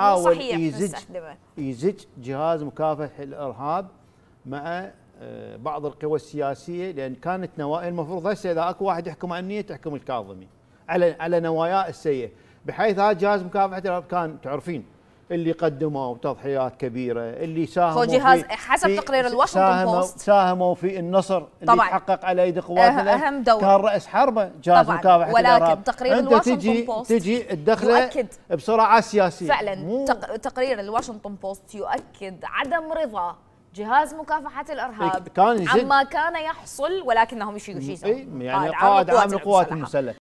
حاول يزج يزج جهاز مكافحه الارهاب مع آه، بعض القوى السياسيه لان كانت نوايا المفروض هسه اذا اكو واحد يحكم امنيه تحكم الكاظمي على على نواياه السيئه بحيث هذا جهاز مكافحه الارهاب كان تعرفين اللي قدموا تضحيات كبيره اللي ساهموا جهاز حسب تقرير الواشنطن بوست ساهموا في النصر طبعًا اللي تحقق على يد قواتنا أه- اهم دور كان راس حربه جهاز مكافحه الارهاب ولكن تقرير الواشنطن تجي بوست تجي الدخله بسرعه سياسيه فعلا تقرير الواشنطن بوست يؤكد عدم رضا جهاز مكافحة الإرهاب إيه، كان عما كان يحصل ولكنهم شيء إيه، يسوون؟ يعني طيب، قائد عام للقوات المسلحة